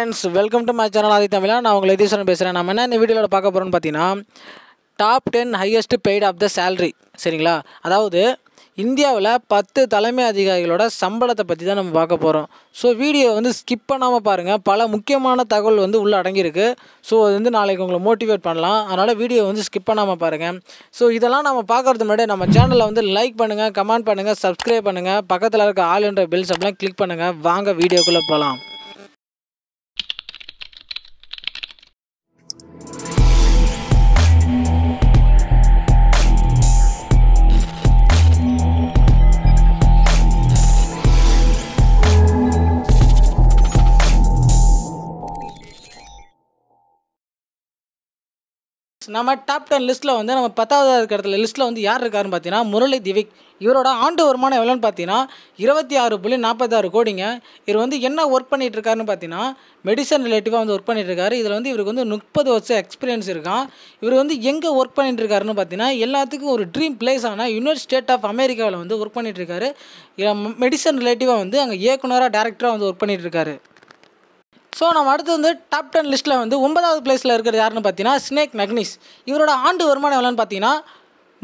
friends welcome to my channel Aadhi Tamizha நான் உங்களை எதிர்ஸ்வரன் பேசுகிறேன் நம்ம என்ன இந்த வீடியோவில் பார்க்க போகிறோன்னு பார்த்தீங்கன்னா top ten highest paid of the salary சரிங்களா அதாவது இந்தியாவில் பத்து தலைமை அதிகாரிகளோட சம்பளத்தை பற்றி தான் நம்ம பார்க்க போகிறோம் ஸோ வீடியோ வந்து ஸ்கிப் பண்ணாமல் பாருங்கள் பல முக்கியமான தகவல் வந்து உள்ளே அடங்கியிருக்கு ஸோ அது வந்து நாளைக்கு உங்களை மோட்டிவேட் பண்ணலாம் அதனால் வீடியோ வந்து ஸ்கிப் பண்ணாமல் பாருங்கள் ஸோ இதெல்லாம் நம்ம பார்க்குறது முன்னாடி நம்ம சேனலில் வந்து லைக் பண்ணுங்கள் கமெண்ட் பண்ணுங்கள் சப்ஸ்கிரைப் பண்ணுங்கள் பக்கத்தில் இருக்க ஆல் என்ற பெல்ஸ் அப்படிலாம் கிளிக் பண்ணுங்கள் வாங்க வீடியோக்குள்ளே போகலாம் நம்ம டாப் டென் லிஸ்ட்டில் வந்து நம்ம பத்தாவது இருக்கிறதுல லிஸ்ட்டில் வந்து யார் இருக்காருன்னு பார்த்தீங்கன்னா முரளி திவிக் இவரோட ஆண்டு வருமானம் எவ்வளோன்னு பார்த்தீங்கன்னா இருபத்தி ஆறு புள்ளி நாற்பத்தாறு கோடிங்க இவர் வந்து என்ன ஒர்க் பண்ணிகிட்டு இருக்காருன்னு பார்த்தீங்கன்னா மெடிசன் ரிலேட்டிவாக வந்து ஒர்க் பண்ணிகிட்ருக்காரு இதில் வந்து இவருக்கு வந்து முப்பது வருஷம் எக்ஸ்பீரியன்ஸ் இருக்கான் இவர் வந்து எங்கே ஒர்க் பண்ணிட்டு இருக்காருன்னு பார்த்தீங்கன்னா எல்லாத்துக்கும் ஒரு ட்ரீம் பிளேஸ் ஆனால் யுனைட் ஸ்டேட் ஆஃப் அமெரிக்காவில் வந்து ஒர்க் பண்ணிகிட்ருக்காரு மெடிசன் ரிலேட்டிவாக வந்து அங்கே இயக்குனராக டேரக்டராக வந்து ஒர்க் பண்ணிகிட்ருக்காரு ஸோ நம்ம அடுத்து வந்து டாப் டென் லிஸ்ட்டில் வந்து ஒன்பதாவது பிளேஸில் இருக்கிறது யாருன்னு பார்த்தீங்கன்னா ஸ்னேக் மெக்னிஸ் இவரோட ஆண்டு வருமானம் எவ்வளோன்னு பார்த்தீங்கன்னா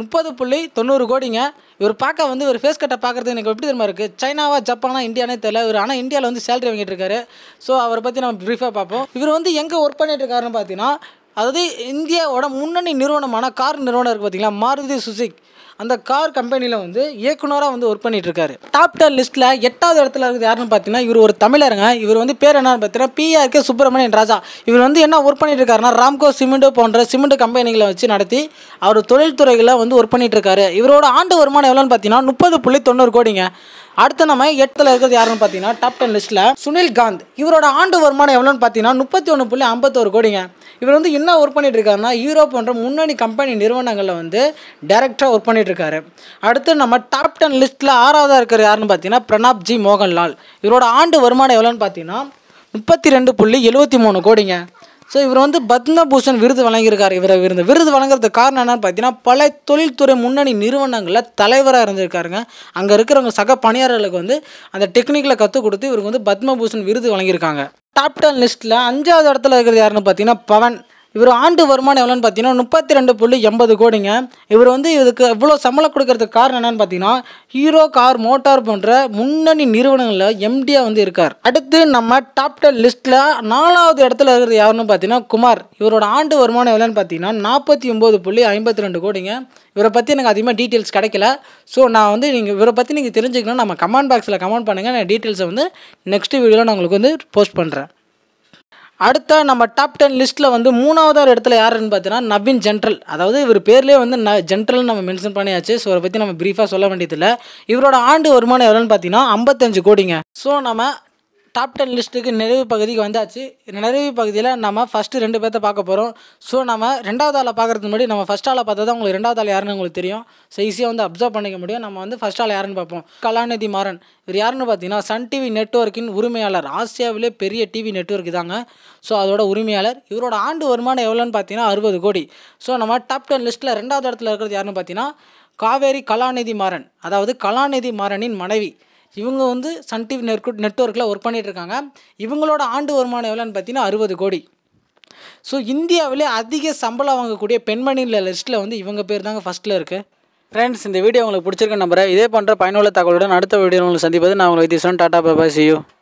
முப்பது புள்ளி தொண்ணூறு கோடிங்க இவர் பார்க்க வந்து ஒரு ஃபேஸ் கட்டை பார்க்குறது எனக்கு எப்படி தெரியுமா இருக்குது சைனாவா ஜப்பானா இந்தியானே தெரியல இவர் ஆனால் இந்தியாவில் வந்து சேலரி வாங்கிட்டு இருக்காரு ஸோ அவரை பற்றி நம்ம ப்ரீஃபாக பார்ப்போம் இவர் வந்து எங்கே ஒர்க் பண்ணிட்டு இருக்காருன்னு பார்த்தீங்கன்னா அதாவது இந்தியாவோட முன்னணி நிறுவனமான கார் நிறுவனம் இருக்குது பார்த்தீங்களா மாருதி சுசிக் அந்த கார் கம்பெனியில் வந்து இயக்குனராக வந்து ஒர்க் பண்ணிட்டு இருக்காரு டாப் டென் லிஸ்ட்டில் எட்டாவது இடத்துல இருக்குது யாருன்னு பார்த்தீங்கன்னா இவர் ஒரு தமிழருங்க இவர் வந்து பேர் என்னன்னு பார்த்தீங்கன்னா பிஆர்கே சுப்பிரமணியன் ராஜா இவர் வந்து என்ன ஒர்க் பண்ணிட்டு இருக்காருன்னா ராம்கோ சிமெண்டோ போன்ற சிமெண்ட் கம்பெனிகளை வச்சு நடத்தி அவர் தொழில்துறைகளை வந்து ஒர்க் பண்ணிட்டு இருக்காரு இவரோட ஆண்டு வருமானம் எவ்வளோன்னு பார்த்தீங்கன்னா முப்பது புள்ளி தொண்ணூறு கோடிங்க அடுத்து நம்ம எட்டுல இருக்கிறது யாருன்னு பார்த்தீங்கன்னா டாப் டென் லிஸ்ட்டில் சுனில் காந்த் இவரோட ஆண்டு வருமானம் எவ்வளோன்னு பார்த்தீங்கன்னா முப்பத்தி ஒன்று புள்ளி ஐம்பத்தோரு கோடிங்க இவர் வந்து என்ன ஒர்க் பண்ணிட்டு இருக்காருன்னா யூரோப் போன்ற முன்னணி கம்பெனி நிறுவனங்களில் வந்து டேரெக்டாக ஒர்க் பண்ணிட்டு இருக்காரு அடுத்து நம்ம டாப் டென் லிஸ்ட்டில் ஆறாவதாக இருக்கிற யாருன்னு பார்த்தீங்கன்னா பிரணாப் ஜி மோகன்லால் இவரோட ஆண்டு வருமானம் எவ்வளோன்னு பார்த்தீங்கன்னா முப்பத்தி ரெண்டு புள்ளி எழுபத்தி மூணு கோடிங்க ஸோ இவர் வந்து பத்மபூஷன் விருது வழங்கியிருக்கார் இவர் இருந்த விருது வழங்குறதுக்கு காரணம் என்னன்னு பார்த்தீங்கன்னா பல தொழில்துறை முன்னணி நிறுவனங்களில் தலைவராக இருந்திருக்காருங்க அங்கே இருக்கிறவங்க சக பணியாளர்களுக்கு வந்து அந்த டெக்னிக்கில் கற்றுக் கொடுத்து இவருக்கு வந்து பத்மபூஷன் விருது வழங்கியிருக்காங்க டாப் டென் லிஸ்ட்டில் அஞ்சாவது இடத்துல இருக்கிறது யாருன்னு பார்த்தீங்கன்னா பவன் இவர் ஆண்டு வருமானம் எவ்வளோன்னு பார்த்தீங்கன்னா முப்பத்தி ரெண்டு புள்ளி எண்பது கோடிங்க இவர் வந்து இதுக்கு இவ்வளோ சம்பளம் கொடுக்கறதுக்கு காரணம் என்னன்னு பார்த்தீங்கன்னா ஹீரோ கார் மோட்டார் போன்ற முன்னணி நிறுவனங்களில் எம்டியாக வந்து இருக்கார் அடுத்து நம்ம டாப் டென் லிஸ்ட்டில் நாலாவது இடத்துல இருக்கிறது யாருன்னு பார்த்தீங்கன்னா குமார் இவரோட ஆண்டு வருமானம் எவ்வளோன்னு பார்த்தீங்கன்னா நாற்பத்தி ஒம்பது புள்ளி ஐம்பத்தி ரெண்டு கோடிங்க இவரை பற்றி எனக்கு அதிகமாக டீட்டெயில்ஸ் கிடைக்கல ஸோ நான் வந்து நீங்கள் இவரை பற்றி நீங்கள் தெரிஞ்சுக்கணும் நம்ம கமெண்ட் பாக்ஸில் கமெண்ட் பண்ணுங்கள் நான் டீட்டெயில்ஸை வந்து நெக்ஸ்ட் வீடியோவில் நான் உங்களுக்கு வந்து போஸ்ட் பண்ணுறேன் அடுத்த நம்ம டாப் டென் லிஸ்ட்டில் வந்து மூணாவதார் இடத்துல யாருன்னு பார்த்தீங்கன்னா நவீன் ஜென்ரல் அதாவது இவர் பேர்லேயே வந்து ந ஜென்ரல்னு நம்ம மென்ஷன் பண்ணியாச்சு ஸோ அதை பற்றி நம்ம ப்ரீஃபாக சொல்ல வேண்டியதில்லை இவரோட ஆண்டு வருமானம் எவ்வளோன்னு பார்த்தீங்கன்னா ஐம்பத்தஞ்சு கோடிங்க ஸோ நம்ம டாப் டென் லிஸ்ட்டுக்கு நிறைவு பகுதிக்கு வந்தாச்சு நிறைவு பகுதியில் நம்ம ஃபஸ்ட்டு ரெண்டு பேர்த்த பார்க்க போகிறோம் ஸோ நம்ம ரெண்டாவது ஆளை பார்க்குறது முன்னாடி நம்ம ஃபஸ்ட் ஆளை பார்த்தா தான் உங்களுக்கு ரெண்டாவது ஆள் யாருன்னு உங்களுக்கு தெரியும் ஸோ ஈஸியாக வந்து அப்சர்வ் பண்ணிக்க முடியும் நம்ம வந்து ஃபஸ்ட் ஆள் யாருன்னு பார்ப்போம் கலாநிதி மாறன் இவர் யாருன்னு பார்த்தீங்கன்னா சன் டிவி நெட்ஒர்க்கின் உரிமையாளர் ஆசியாவிலே பெரிய டிவி நெட்ஒர்க் தாங்க ஸோ அதோட உரிமையாளர் இவரோட ஆண்டு வருமானம் எவ்வளோன்னு பார்த்தீங்கன்னா அறுபது கோடி ஸோ நம்ம டாப் டென் லிஸ்ட்டில் ரெண்டாவது இடத்துல இருக்கிறது யாருன்னு பார்த்தீங்கன்னா காவேரி கலாநிதி மாறன் அதாவது கலாநிதி மாறனின் மனைவி இவங்க வந்து சன் டிவி நெற்கு நெட்ஒர்க்கில் ஒர்க் பண்ணிகிட்ருக்காங்க இவங்களோட ஆண்டு வருமானம் எவ்வளோன்னு பார்த்தீங்கன்னா அறுபது கோடி ஸோ இந்தியாவிலே அதிக சம்பளம் வாங்கக்கூடிய பெண்மணியில் லிஸ்ட்டில் வந்து இவங்க பேர் தாங்க ஃபஸ்ட்டில் இருக்குது ஃப்ரெண்ட்ஸ் இந்த வீடியோ உங்களுக்கு பிடிச்சிருக்க நம்புறேன் இதே போன்ற பயனுள்ள தகவலுடன் அடுத்த வீடியோ உங்களுக்கு சந்திப்பது நான் உங்களுக்கு தீசுவன் டாடா பாபா சியூ